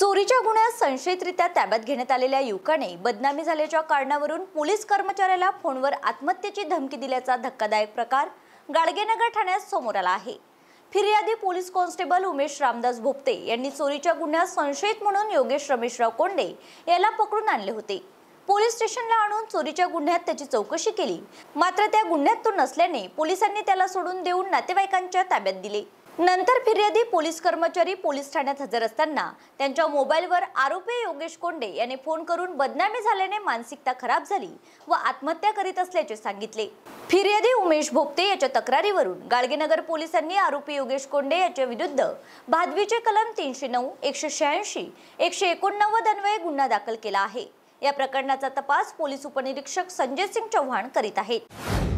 चोरीच्या गुन्ह्यात संशयितरित्या ताब्यात घेण्यात आलेल्या युवकाने बदनामी झाल्याच्या कारणावरून पोलीस कर्मचाऱ्याला फोनवर आत्महत्येची धमकी दिल्याचा धक्कादायक प्रकार गाडगेनगर ठाण्यात समोर आला आहे फिर्यादी पोलीस कॉन्स्टेबल उमेश रामदास भोपते यांनी चोरीच्या गुन्ह्यात संशयित म्हणून योगेश रमेशराव कोंडे याला पकडून आणले होते पोलीस स्टेशनला आणून चोरीच्या गुन्ह्यात त्याची चौकशी केली मात्र त्या गुन्ह्यात तो नसल्याने पोलिसांनी त्याला सोडून देऊन नातेवाईकांच्या ताब्यात दिले नंतर फिर्यादी पोलीस कर्मचारी पोलीस ठाण्यात हजर असताना त्यांच्या मोबाईलवर आरोपी योगेश कोंडे याने फोन करून बदनामी झाल्याने मानसिकता खराब झाली व आत्महत्या करीत असल्याचे सांगितले फिर्यादी उमेश भोपते याच्या तक्रारीवरून गाडगेनगर पोलिसांनी आरोपी योगेश कोंडे याच्या विरुद्ध भादवीचे कलम तीनशे नऊ एकशे शहाऐंशी एकशे एकोणनव्वद अन्वये गुन्हा दाखल केला आहे या प्रकरणाचा तपास पोलीस उपनिरीक्षक संजय सिंग चव्हाण करीत आहेत